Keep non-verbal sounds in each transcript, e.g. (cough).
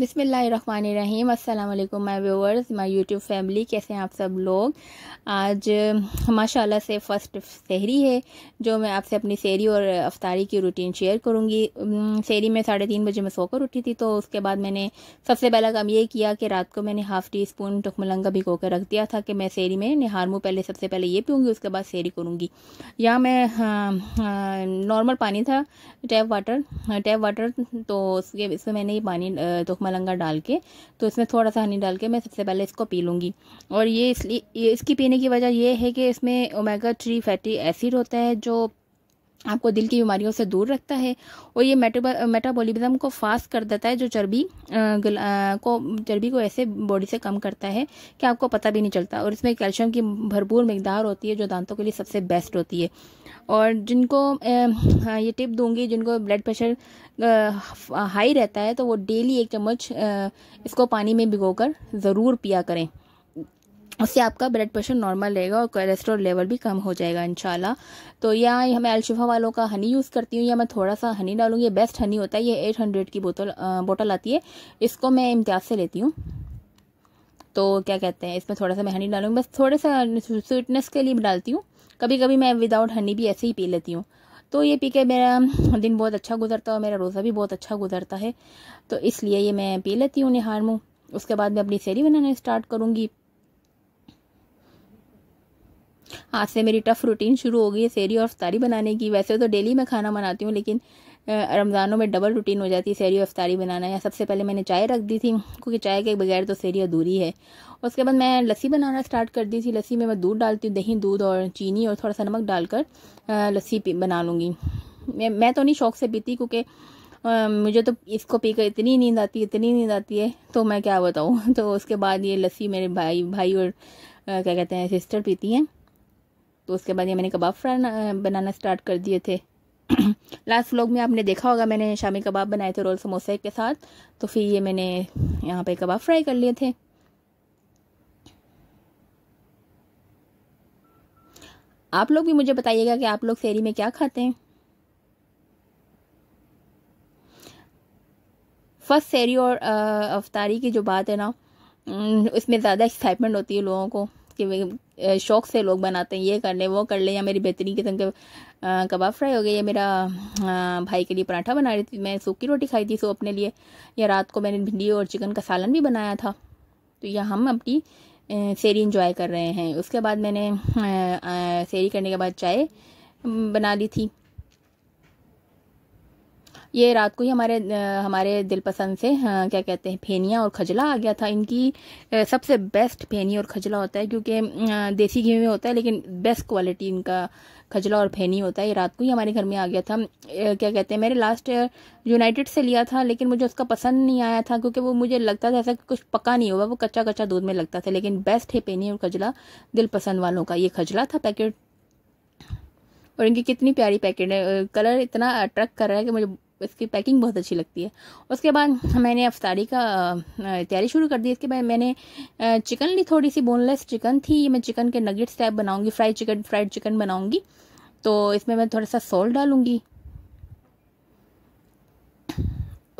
बिसमीम अल्लाम my viewers my YouTube family कैसे हैं आप सब लोग आज माशाल्लाह से फ़र्स्ट शहरी है जो मैं आपसे अपनी शहरी और अफ्तारी की रूटीन शेयर करूँगी शहरी में साढ़े तीन बजे मैं सोकर उठी थी तो उसके बाद मैंने सबसे पहला काम ये किया कि रात को मैंने हाफ़ टी स्पून टुकमलंगा भिगो कर रख दिया था कि मैं शहरी में निहार मुँह पहले सबसे पहले ये पीऊँगी उसके बाद शहरी करूँगी या मैं नॉर्मल हाँ, हाँ, पानी था टैप वाटर टैप वाटर तो उसके इसमें मैंने ये पानी मलंगा डाल के तो इसमें थोड़ा सा हनी डाल के मैं सबसे पहले इसको पी लूँगी और ये इसलिए इसकी पीने की वजह यह है कि इसमें ओमेगा थ्री फैटी एसिड होता है जो आपको दिल की बीमारियों से दूर रखता है और ये मेटाबॉलिज्म को फास्ट कर देता है जो चर्बी को चर्बी को ऐसे बॉडी से कम करता है कि आपको पता भी नहीं चलता और इसमें कैल्शियम की भरपूर मकदार होती है जो दांतों के लिए सबसे बेस्ट होती है और जिनको हाँ, ये टिप दूंगी जिनको ब्लड प्रेशर हाई रहता है तो वो डेली एक चम्मच इसको पानी में भिगो ज़रूर पिया करें उससे आपका ब्लड प्रेशर नॉर्मल रहेगा और कोलेस्ट्रॉल लेवल भी कम हो जाएगा इंशाल्लाह तो यहाँ यह मैं अलशिफा वालों का हनी यूज़ करती हूँ या मैं थोड़ा सा हनी डालूँगी ये बेस्ट हनी होता है ये 800 की बोतल बोतल आती है इसको मैं इम्तियाज से लेती हूँ तो क्या कहते हैं इसमें थोड़ा सा मैं हनी डालूँगी बस थोड़े सा स्वीटनेस के लिए डालती हूँ कभी कभी मैं विदाउट हनी भी ऐसे ही पी लेती हूँ तो ये पी के मेरा दिन बहुत अच्छा गुजरता है और मेरा रोज़ा भी बहुत अच्छा गुजरता है तो इसलिए ये मैं पी लेती हूँ निहार मुँह उसके बाद मैं अपनी सैरी बनाना स्टार्ट करूँगी आज से मेरी टफ़ रूटीन शुरू हो गई है सैरी और अफ्तारी बनाने की वैसे तो डेली मैं खाना बनाती हूँ लेकिन रमज़ानों में डबल रूटीन हो जाती है सैरी और अफ्तारी बनाना या सबसे पहले मैंने चाय रख दी थी क्योंकि चाय के बगैर तो सैरी अधूरी है उसके बाद मैं लस्सी बनाना स्टार्ट कर दी थी लस्सी में मैं दूध डालती हूँ दही दूध और चीनी और थोड़ा सा नमक डालकर लस्सी बना लूँगी मैं तो नहीं शौक से पीती क्योंकि मुझे तो इसको पीकर इतनी नींद आती है इतनी नींद आती है तो मैं क्या बताऊँ (laughs) तो उसके बाद ये लस्सी मेरे भाई भाई और क्या कहते हैं सिस्टर पीती हैं तो उसके बाद ये मैंने कबाब फ्राई बनाना स्टार्ट कर दिए थे लास्ट (clears throat) व्लॉग में आपने देखा होगा मैंने शामी कबाब बनाए थे रोल समोसे के साथ तो फिर ये मैंने यहाँ पे कबाब फ्राई कर लिए थे आप लोग भी मुझे बताइएगा कि आप लोग शहरी में क्या खाते हैं फर्स्ट शहरी और अवतारी की जो बात है ना उसमें ज़्यादा एक्साइटमेंट होती है लोगों को कि शौक़ से लोग बनाते हैं ये कर ले वो कर ले या मेरी बेहतरीन किस्म के कबाब फ्राई हो गए या मेरा भाई के लिए पराठा बना रही थी मैं सूखी रोटी खाई थी सो अपने लिए या रात को मैंने भिंडी और चिकन का सालन भी बनाया था तो यह हम अपनी सैरी इंजॉय कर रहे हैं उसके बाद मैंने सैरी करने के बाद चाय बना ली थी ये रात को ही हमारे हमारे दिलपसंद से क्या कहते हैं फेनिया और खजला आ गया था इनकी सबसे बेस्ट फेनिया और खजला होता है क्योंकि देसी घी में होता है लेकिन बेस्ट क्वालिटी इनका खजला और फेनी होता है ये रात को ही हमारे घर में आ गया था क्या कहते हैं मैंने लास्ट यूनाइटेड से लिया था लेकिन मुझे उसका पसंद नहीं आया था क्योंकि वो मुझे लगता था ऐसा कुछ पका नहीं हुआ वो कच्चा कच्चा दूध में लगता था लेकिन बेस्ट है पेनी और खजला दिल पसंद वालों का ये खजला था पैकेट और इनकी कितनी प्यारी पैकेट है कलर इतना अट्रैक्ट कर रहा है कि मुझे इसकी पैकिंग बहुत अच्छी लगती है उसके बाद मैंने अफ्तारी का तैयारी शुरू कर दी इसके बाद मैंने चिकन ली थोड़ी सी बोनलेस चिकन थी मैं चिकन के नगेट्स टाइप बनाऊँगी फ्राइड चिकन फ्राइड चिकन बनाऊँगी तो इसमें मैं थोड़ा सा सॉल्ट डालूँगी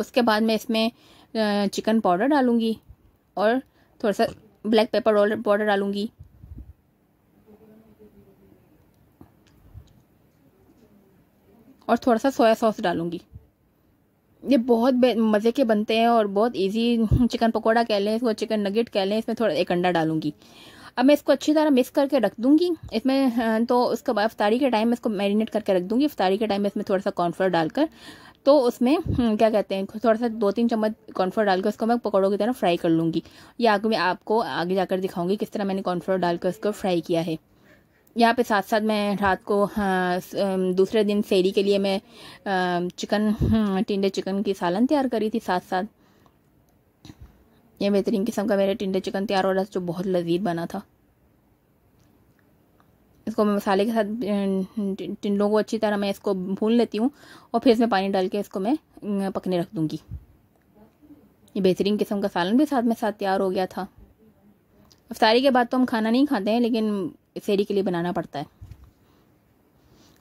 उसके बाद मैं इसमें चिकन पाउडर डालूँगी और थोड़ा सा ब्लैक पेपर पाउडर डालूँगी और थोड़ा सा सोया सॉस डालूँगी ये बहुत मज़े के बनते हैं और बहुत इजी चिकन पकौड़ा कह लें इसको चिकन नगेट कह लें इसमें थोड़ा एक अंडा डालूंगी अब मैं इसको अच्छी तरह मिक्स करके रख दूंगी इसमें हाँ, तो उसके बाद अफ्तारी के टाइम में इसको मैरिनेट करके रख दूंगी अफ्तारी के टाइम में इसमें थोड़ा सा कॉर्नफ्लोर डालकर तो उसमें हाँ, क्या कहते हैं थोड़ा सा दो तीन चम्मच कॉर्नफ्लोर डालकर उसको मैं पकौड़ों की तरह फ्राई कर लूँगी या आगे मैं आपको आगे जाकर दिखाऊंगी किस तरह मैंने कॉर्नफ्लोर डालकर उसको फ्राई किया है यहाँ पे साथ साथ मैं रात को हाँ, दूसरे दिन सेरी के लिए मैं चिकन हाँ, टिंडे चिकन की सालन तैयार करी थी साथ साथ ये बेहतरीन किस्म का मेरा टिंडे चिकन तैयार हो रहा था जो बहुत लजीज बना था इसको मैं मसाले के साथ टिंडों को अच्छी तरह मैं इसको भून लेती हूँ और फिर इसमें पानी डाल के इसको मैं पकने रख दूँगी ये बेहतरीन किस्म का सालन भी साथ में साथ तैयार हो गया था अफतारी के बाद तो हम खाना नहीं खाते हैं लेकिन फेरी के लिए बनाना पड़ता है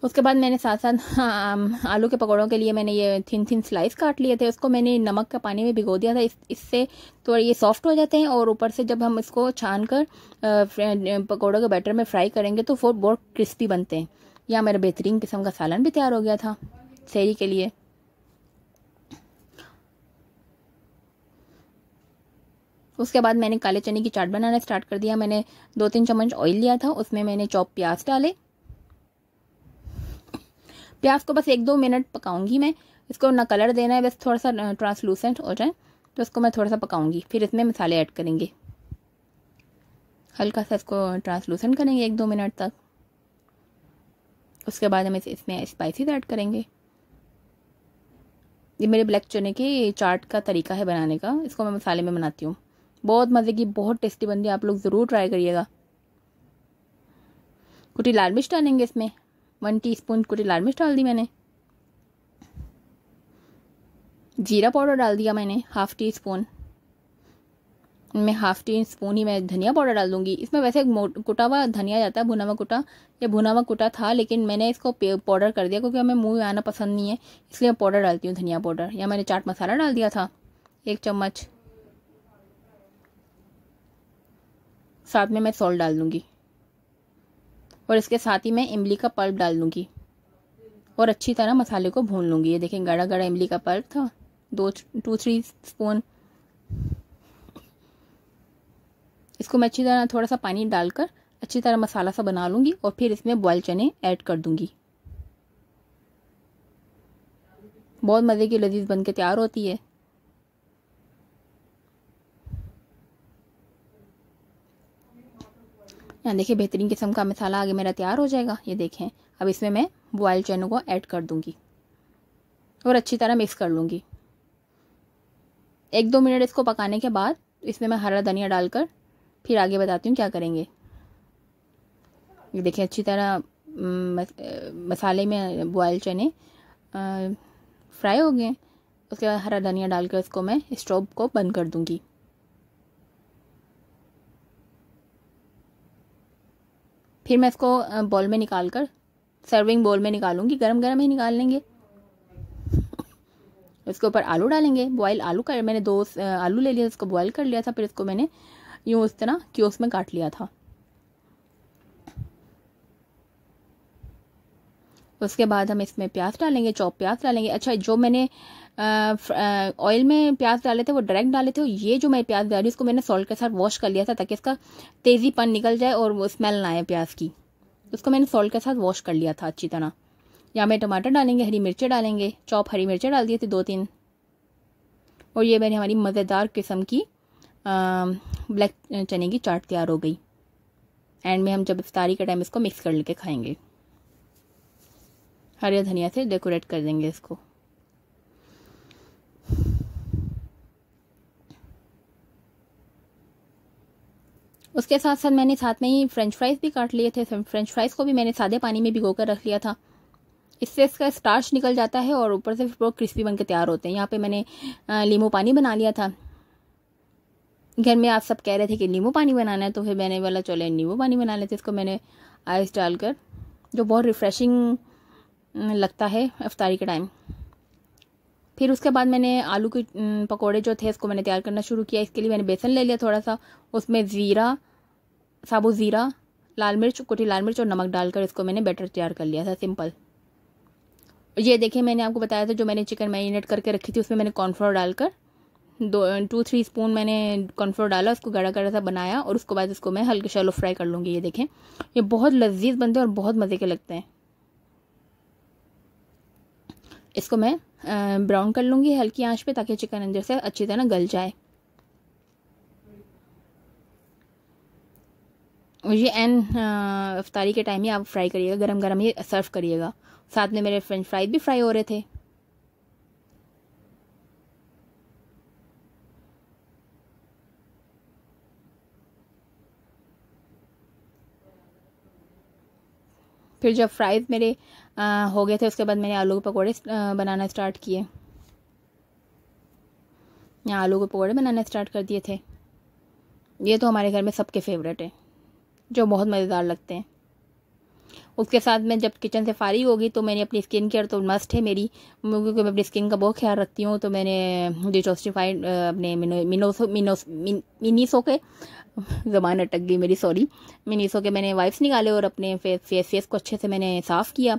उसके बाद मैंने साथ साथ हाँ, आलू के पकौड़ों के लिए मैंने ये थिन थिन स्लाइस काट लिए थे उसको मैंने नमक का पानी में भिगो दिया था इस इससे थोड़ा ये सॉफ्ट हो जाते हैं और ऊपर से जब हम इसको छान कर पकौड़ों के बैटर में फ्राई करेंगे तो वो बहुत क्रिस्पी बनते हैं यहाँ मेरा बेहतरीन किस्म का सालन भी तैयार हो गया था सैरी के लिए उसके बाद मैंने काले चने की चाट बनाना स्टार्ट कर दिया मैंने दो तीन चम्मच ऑयल लिया था उसमें मैंने चॉप प्याज डाले प्याज को बस एक दो मिनट पकाऊंगी मैं इसको ना कलर देना है बस थोड़ा सा ट्रांसलूसेंट हो जाए तो उसको मैं थोड़ा सा पकाऊंगी फिर इसमें मसाले ऐड करेंगे हल्का सा इसको ट्रांसलूसेंट करेंगे एक दो मिनट तक उसके बाद हम इसमें स्पाइसिस ऐड करेंगे ये मेरे ब्लैक चने के चाट का तरीका है बनाने का इसको मैं मसाले में बनाती हूँ बहुत मज़े की बहुत टेस्टी बनती है आप लोग ज़रूर ट्राई करिएगा कुटी लाल मिर्च डालेंगे इसमें वन टी स्पून कुटी लाल मिर्च डाल दी मैंने जीरा पाउडर डाल दिया मैंने हाफ़ टी स्पून मैं हाफ़ टी स्पून ही मैं धनिया पाउडर डाल दूंगी इसमें वैसे कुटा हुआ धनिया जाता है भुना हुआ कुटा या भुना हुआ कुटा था लेकिन मैंने इसको पाउडर कर दिया क्योंकि हमें मुँह में आना पसंद नहीं है इसलिए मैं पाउडर डालती हूँ धनिया पाउडर या मैंने चाट मसाला डाल दिया था एक चम्मच साथ में मैं सॉल्ट डाल दूँगी और इसके साथ ही मैं इमली का पल्प डाल दूँगी और अच्छी तरह मसाले को भून लूँगी ये देखें गाढ़ा गाढ़ा इमली का पल्प था दो टू थ्री स्पून इसको मैं अच्छी तरह थोड़ा सा पानी डालकर अच्छी तरह मसाला सा बना लूँगी और फिर इसमें बॉयल चने ऐड कर दूँगी बहुत मज़े की लजीज बन के तैयार होती है यहाँ देखिए बेहतरीन किस्म का मसाला आगे मेरा तैयार हो जाएगा ये देखें अब इसमें मैं बॉयल चने को ऐड कर दूँगी और अच्छी तरह मिक्स कर लूँगी एक दो मिनट इसको पकाने के बाद इसमें मैं हरा धनिया डालकर फिर आगे बताती हूँ क्या करेंगे ये देखिए अच्छी तरह मसाले में बॉयल चने फ्राई हो गए उसके बाद हरा धनिया डालकर इसको मैं स्टोव को बंद कर दूँगी फिर मैं इसको बॉल में निकाल कर सर्विंग बॉल में निकालूंगी गरम गरम ही निकाल लेंगे उसके ऊपर आलू डालेंगे बॉयल आलू कर मैंने दो आलू ले लिया उसको बॉयल कर लिया था फिर इसको मैंने यूँ इस तरह क्योस में काट लिया था उसके बाद हम इसमें प्याज डालेंगे चॉप प्याज डालेंगे अच्छा जो मैंने ऑयल में प्याज डाले थे वो डायरेक्ट डाले थे ये जो मैं प्याज डाली उसको मैंने सॉल्ट के साथ वॉश कर लिया था ताकि इसका तेज़ीपन निकल जाए और वो स्मेल ना आए प्याज की उसको मैंने सॉल्ट के साथ वॉश कर लिया था अच्छी तरह यहाँ मैं टमाटर डालेंगे हरी मिर्चें डालेंगे चॉप हरी मिर्चें डाल दिए थे दो तीन और ये मैंने हमारी मज़ेदार किस्म की ब्लैक चने की चाट तैयार हो गई एंड में हम जब इफ्तारी के टाइम इसको मिक्स कर लेके खाएंगे हरिया धनिया से डेकोरेट कर देंगे इसको उसके साथ साथ मैंने साथ में ही फ्रेंच फ्राइज़ भी काट लिए थे फ्रेंच फ्राइज़ को भी मैंने सादे पानी में भिगो कर रख लिया था इससे इसका स्टार्च निकल जाता है और ऊपर से फिर वो क्रिस्पी बन के तैयार होते हैं यहाँ पे मैंने लीमू पानी बना लिया था घर में आप सब कह रहे थे कि नींबू पानी बनाना है तो फिर मैंने बोला चले नींबू पानी बना लेते इसको मैंने आइस डालकर जो बहुत रिफ़्रेशिंग हम्म, लगता है अफ्तारी के टाइम फिर उसके बाद मैंने आलू के हम्म, पकोड़े जो थे इसको मैंने तैयार करना शुरू किया इसके लिए मैंने बेसन ले लिया थोड़ा सा उसमें ज़ीरा साबुत ज़ीरा लाल मिर्च कुटी लाल मिर्च और नमक डालकर इसको मैंने बैटर तैयार कर लिया था सिंपल ये देखिए मैंने आपको बताया था जो मैंने चिकन मैरिनेट करके रखी थी उसमें मैंने कॉर्नफ्लोर डालकर दो टू थ्री स्पून मैंने कॉर्नफ्लोर डाला उसको गाढ़ा गाढ़ा सा बनाया और उसके बाद इसको मैं हल्के शैलो फ्राई कर लूँगी ये देखें ये बहुत लजीज बनते हैं और बहुत मज़े के लगते हैं इसको मैं ब्राउन कर लूँगी हल्की आंच पे ताकि चिकन अंदर से अच्छी तरह गल जाए और ये एन अफ्तारी के टाइम ही आप फ्राई करिएगा गरम गरम ही सर्व करिएगा साथ में मेरे फ्रेंच फ्राइज भी फ्राई हो रहे थे फिर जब फ्राइज़ मेरे आ, हो गए थे उसके बाद मैंने आलू के पकौड़े बनाना स्टार्ट किए यहाँ आलू के पकौड़े बनाना स्टार्ट कर दिए थे ये तो हमारे घर में सबके फेवरेट हैं जो बहुत मज़ेदार लगते हैं उसके साथ मैं जब किचन से फारी होगी तो मैंने अपनी स्किन केयर तो मस्ट है मेरी क्योंकि मैं अपनी स्किन का बहुत ख्याल रखती हूँ तो मैंने डिटोस्टिफाइड अपने मिनीसो के ज़बान अटक गई मेरी सॉरी मिनीसो के मैंने वाइप्स निकाले और अपने फेस फेस फेस को अच्छे से मैंने साफ़ किया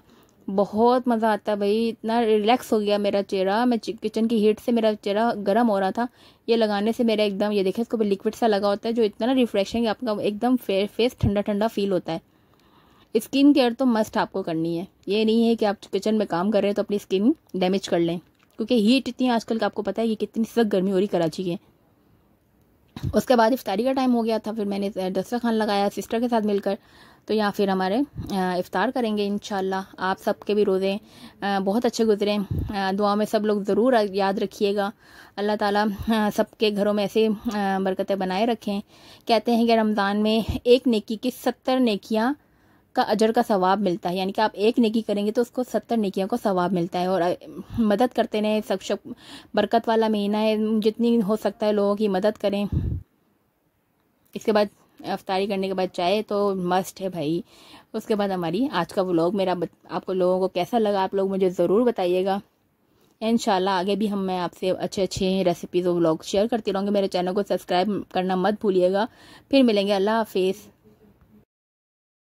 बहुत मज़ा आता भाई इतना रिलैक्स हो गया मेरा चेहरा मैं किचन की हीट से मेरा चेहरा गर्म हो रहा था ये लगाने से मेरा एकदम ये देखें इसको लिक्विड सा लगा होता है जो इतना रिफ्रेशिंग आपका एकदम फे, फेस ठंडा ठंडा फील होता है स्किन केयर तो मस्ट आपको करनी है ये नहीं है कि आप किचन में काम कर रहे हैं तो अपनी स्किन डैमेज कर लें क्योंकि हीट इतनी आजकल का आपको पता है ये कितनी सख्त गर्मी हो रही कराची की उसके बाद इफ्तारी का टाइम हो गया था फिर मैंने दस्तर खान लगाया सिस्टर के साथ मिलकर तो यहाँ फिर हमारे इफ़ार करेंगे इन आप सबके भी रोज़े बहुत अच्छे गुजरे दुआ में सब लोग ज़रूर याद रखिएगा अल्लाह ताला सबके घरों में ऐसे बरकतें बनाए रखें कहते हैं कि रमज़ान में एक नेकी की सत्तर नेकियाँ उसका अजर का सवाब मिलता है यानी कि आप एक नेकी करेंगे तो उसको सत्तर नेकियों का सवाब मिलता है और मदद करते रहें सब शब बरकत वाला महीना है जितनी हो सकता है लोगों की मदद करें इसके बाद अफ्तारी करने के बाद चाय तो मस्ट है भाई उसके बाद हमारी आज का व्लॉग मेरा आपको लोगों को कैसा लगा आप लोग मुझे ज़रूर बताइएगा इन आगे भी हम मैं आपसे अच्छे अच्छे रेसिपीज़ और व्लॉग शेयर करती रहूँगी मेरे चैनल को सब्सक्राइब करना मत भूलिएगा फिर मिलेंगे अल्लाह हाफिज़